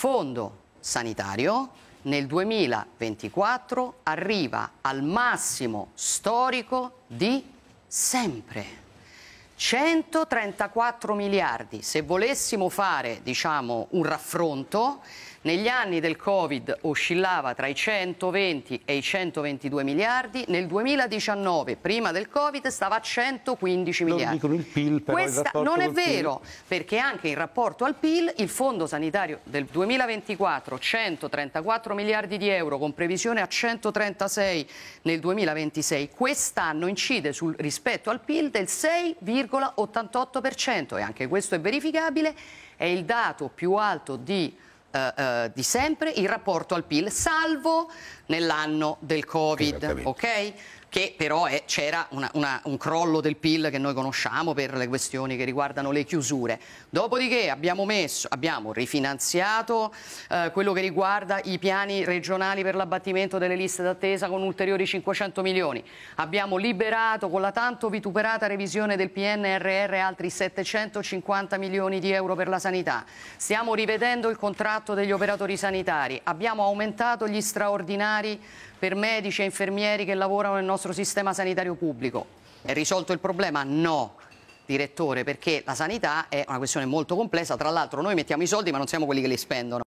fondo sanitario nel 2024 arriva al massimo storico di sempre. 134 miliardi. Se volessimo fare diciamo, un raffronto, negli anni del Covid oscillava tra i 120 e i 122 miliardi, nel 2019, prima del Covid, stava a 115 non miliardi. Dicono il PIL, però Questa non è vero, PIL. perché anche in rapporto al PIL il Fondo Sanitario del 2024 134 miliardi di euro con previsione a 136 nel 2026, quest'anno incide sul rispetto al PIL del 6,88% e anche questo è verificabile, è il dato più alto di eh, eh, di sempre il rapporto al PIL, salvo nell'anno del Covid. Ok? che però c'era un crollo del PIL che noi conosciamo per le questioni che riguardano le chiusure. Dopodiché abbiamo, messo, abbiamo rifinanziato eh, quello che riguarda i piani regionali per l'abbattimento delle liste d'attesa con ulteriori 500 milioni. Abbiamo liberato con la tanto vituperata revisione del PNRR altri 750 milioni di euro per la sanità. Stiamo rivedendo il contratto degli operatori sanitari. Abbiamo aumentato gli straordinari per medici e infermieri che lavorano nel nostro sistema sanitario pubblico. È risolto il problema? No, direttore, perché la sanità è una questione molto complessa, tra l'altro noi mettiamo i soldi ma non siamo quelli che li spendono.